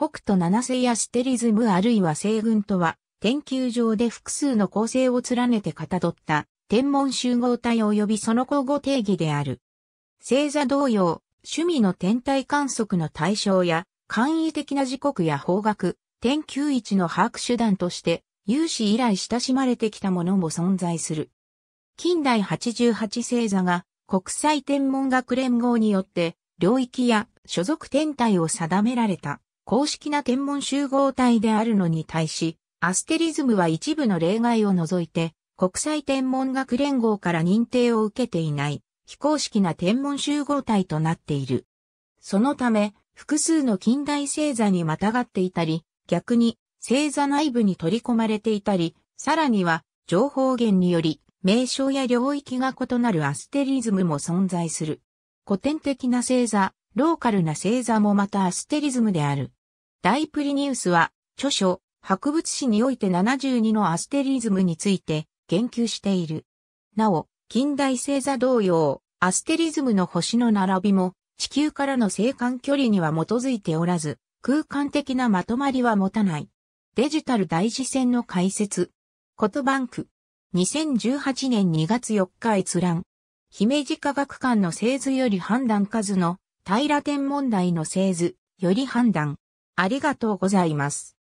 北斗七星やステリズムあるいは星群とは、研究上で複数の構成を連ねてかたどった天文集合体及びその交互定義である。星座同様、趣味の天体観測の対象や、簡易的な時刻や方角、天球位置の把握手段として、有史以来親しまれてきたものも存在する。近代88星座が国際天文学連合によって領域や所属天体を定められた。公式な天文集合体であるのに対し、アステリズムは一部の例外を除いて、国際天文学連合から認定を受けていない、非公式な天文集合体となっている。そのため、複数の近代星座にまたがっていたり、逆に星座内部に取り込まれていたり、さらには情報源により名称や領域が異なるアステリズムも存在する。古典的な星座、ローカルな星座もまたアステリズムである。大プリニウスは、著書、博物史において72のアステリズムについて言及している。なお、近代星座同様、アステリズムの星の並びも、地球からの星間距離には基づいておらず、空間的なまとまりは持たない。デジタル大事線の解説。とバンク。2018年2月4日閲覧。姫路科学館の製図より判断数の平天問題の製図より判断。ありがとうございます。